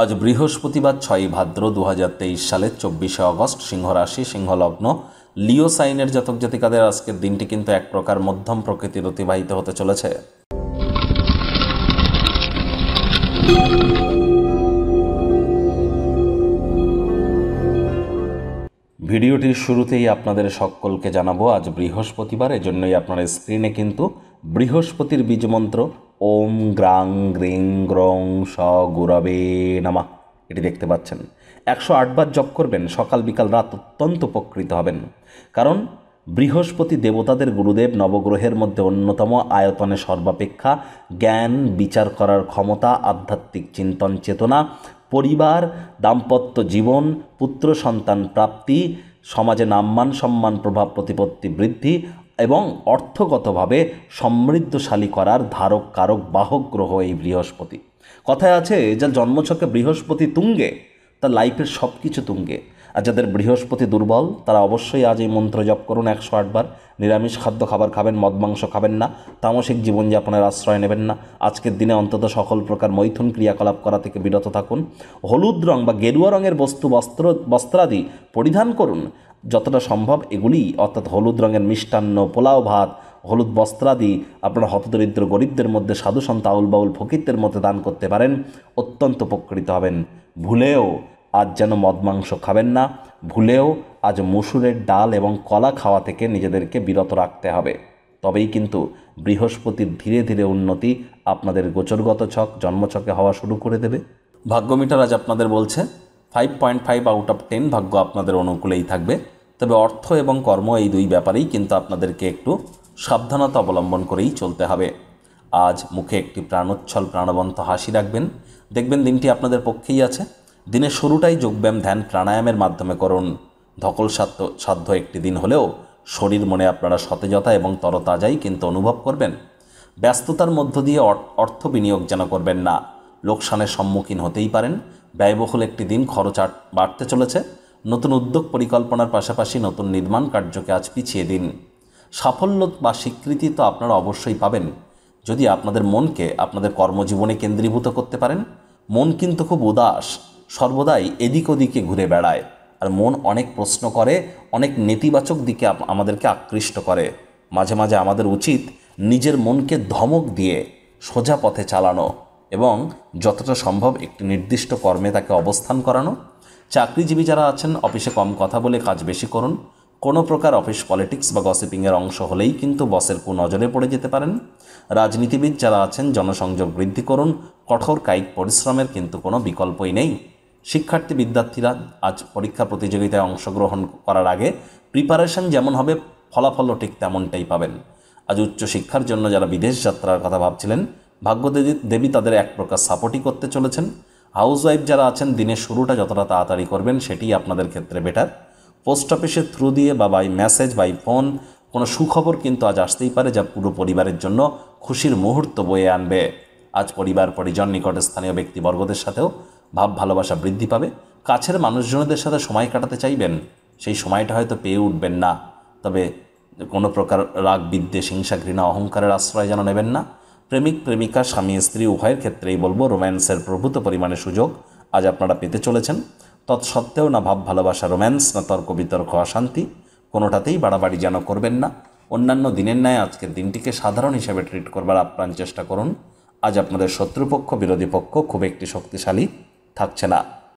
আজ বৃহস্পতিবার ছয় ভাদ্র দু সালের চব্বিশে অগস্ট সিংহরাশি সিংহলগ্ন লিও সাইনের জাতক জাতিকাদের আজকের দিনটি কিন্তু এক প্রকার মধ্যম প্রকৃতির অতিবাহিত হতে চলেছে ভিডিওটির শুরুতেই আপনাদের সকলকে জানাবো আজ বৃহস্পতিবার এজন্যই আপনার স্ক্রিনে কিন্তু বৃহস্পতির বীজমন্ত্র ওম গ্রাং গ্রিং গ্রং স গুরবে নামা এটি দেখতে পাচ্ছেন একশো আটবার জপ করবেন সকাল বিকাল রাত অত্যন্ত উপকৃত হবেন কারণ বৃহস্পতি দেবতাদের গুরুদেব নবগ্রহের মধ্যে অন্যতম আয়তনে সর্বাপেক্ষা জ্ঞান বিচার করার ক্ষমতা আধ্যাত্মিক চিন্তন চেতনা পরিবার দাম্পত্য জীবন পুত্র সন্তান প্রাপ্তি সমাজে নাম্মান সম্মান প্রভাব প্রতিপত্তি বৃদ্ধি এবং অর্থগতভাবে সমৃদ্ধশালী করার ধারক কারক বাহক গ্রহ এই বৃহস্পতি কথায় আছে যার জন্মছকে বৃহস্পতি তুঙ্গে তার লাইফের সব কিছু তুঙ্গে আর যাদের বৃহস্পতি দুর্বল তারা অবশ্যই আজ এই মন্ত্র জপ করুন একশো আটবার নিরামিষ খাদ্য খাবার খাবেন মদ মাংস খাবেন না তামসিক জীবনযাপনের আশ্রয় নেবেন না আজকের দিনে অন্তত সকল প্রকার মৈথুন ক্রিয়াকলাপ করা থেকে বিরত থাকুন হলুদ রং বা গেরুয়া রঙের বস্তু বস্ত্র বস্ত্রাদি পরিধান করুন যতটা সম্ভব এগুলি অর্থাৎ হলুদ রঙের মিষ্টান্ন পোলাও ভাত হলুদ বস্ত্রাদি আপনারা হতদরিদ্র গরিবদের মধ্যে সাধুসন্ত আউল বাউল ফকিরদের মধ্যে দান করতে পারেন অত্যন্ত উপকৃত হবেন ভুলেও আজ যেন মদ মাংস খাবেন না ভুলেও আজ মসুরের ডাল এবং কলা খাওয়া থেকে নিজেদেরকে বিরত রাখতে হবে তবেই কিন্তু বৃহস্পতির ধীরে ধীরে উন্নতি আপনাদের গোচরগত ছক জন্মছকে হওয়া শুরু করে দেবে ভাগ্যমিটার আজ আপনাদের বলছে five point five out of ten ভাগ্য আপনাদের অনুকূলেই থাকবে তবে অর্থ এবং কর্ম এই দুই ব্যাপারেই কিন্তু আপনাদেরকে একটু সাবধানতা অবলম্বন করেই চলতে হবে আজ মুখে একটি প্রাণোচ্ছল প্রাণবন্ত হাসি রাখবেন দেখবেন দিনটি আপনাদের পক্ষেই আছে দিনের শুরুটাই যোগব্যায়াম ধ্যান প্রাণায়ামের মাধ্যমে করুন ধকল সাধ্য সাধ্য একটি দিন হলেও শরীর মনে আপনারা সতেজতা এবং তরতাজাই কিন্তু অনুভব করবেন ব্যস্ততার মধ্য দিয়ে অর্থ বিনিয়োগ যেন করবেন না লোকসানের সম্মুখীন হতেই পারেন ব্যয়বহুল একটি দিন খরচ বাড়তে চলেছে নতুন উদ্যোগ পরিকল্পনার পাশাপাশি নতুন নির্মাণ কার্যকে আজ পিছিয়ে দিন সাফল্য বা স্বীকৃতি তো আপনারা অবশ্যই পাবেন যদি আপনাদের মনকে আপনাদের কর্মজীবনে কেন্দ্রীভূত করতে পারেন মন কিন্তু খুব উদাস সর্বদাই এদিক ওদিকে ঘুরে বেড়ায় আর মন অনেক প্রশ্ন করে অনেক নেতিবাচক দিকে আমাদেরকে আকৃষ্ট করে মাঝে মাঝে আমাদের উচিত নিজের মনকে ধমক দিয়ে সোজা পথে চালানো এবং যতটা সম্ভব একটি নির্দিষ্ট কর্মে তাকে অবস্থান করানো চাকরিজীবী যারা আছেন অফিসে কম কথা বলে কাজ বেশি করুন কোনো প্রকার অফিস পলিটিক্স বা গসিপিংয়ের অংশ হলেই কিন্তু বসের নজরে পড়ে যেতে পারেন রাজনীতিবিদ যারা আছেন জনসংযোগ বৃদ্ধি করুন কঠোর কায়িক পরিশ্রমের কিন্তু কোনো বিকল্পই নেই শিক্ষার্থী বিদ্যার্থীরা আজ পরীক্ষা প্রতিযোগিতায় অংশগ্রহণ করার আগে প্রিপারেশন যেমন হবে ফলাফলও ঠিক তেমনটাই পাবেন আজ উচ্চশিক্ষার জন্য যারা বিদেশ যাত্রার কথা ভাবছিলেন ভাগ্যদেবী দেবী তাদের এক প্রকার সাপোর্টই করতে চলেছেন হাউস ওয়াইফ যারা আছেন দিনের শুরুটা যতটা তাড়াতাড়ি করবেন সেটি আপনাদের ক্ষেত্রে বেটার পোস্ট অফিসের থ্রু দিয়ে বা বাই মেসেজ বাই ফোন কোনো সুখবর কিন্তু আজ আসতেই পারে যা পুরো পরিবারের জন্য খুশির মুহূর্ত বয়ে আনবে আজ পরিবার পরিজন নিকটে স্থানীয় ব্যক্তিবর্গদের সাথেও ভাব ভালোবাসা বৃদ্ধি পাবে কাছের মানুষজনদের সাথে সময় কাটাতে চাইবেন সেই সময়টা হয়তো পেয়ে উঠবেন না তবে কোনো প্রকার রাগ বিদ্বেষ হিংসা ঘৃণা অহংকারের আশ্রয় যেন নেবেন না প্রেমিক প্রেমিকা স্বামী স্ত্রী উভয়ের ক্ষেত্রেই বলবো রোম্যান্সের প্রভূত পরিমাণে সুযোগ আজ আপনারা পেতে চলেছেন তৎসত্ত্বেও না ভাব ভালোবাসা রোম্যান্স না তর্ক বিতর্ক অশান্তি কোনোটাতেই বাড়াবাড়ি যেন করবেন না অন্যান্য দিনের ন্যায় আজকের দিনটিকে সাধারণ হিসেবে ট্রিট করবার আপ্রাণ চেষ্টা করুন আজ আপনাদের শত্রুপক্ষ বিরোধী পক্ষ খুব একটি শক্তিশালী থাকছে না